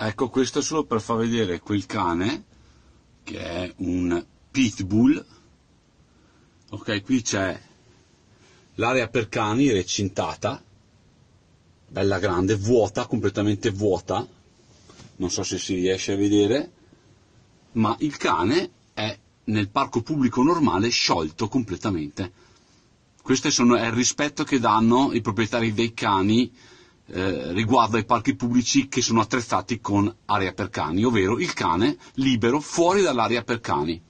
Ecco, questo è solo per far vedere quel cane, che è un pitbull. Ok, qui c'è l'area per cani recintata, bella grande, vuota, completamente vuota, non so se si riesce a vedere, ma il cane è nel parco pubblico normale sciolto completamente. Questo è il rispetto che danno i proprietari dei cani eh, riguarda i parchi pubblici che sono attrezzati con area per cani, ovvero il cane libero fuori dall'area per cani.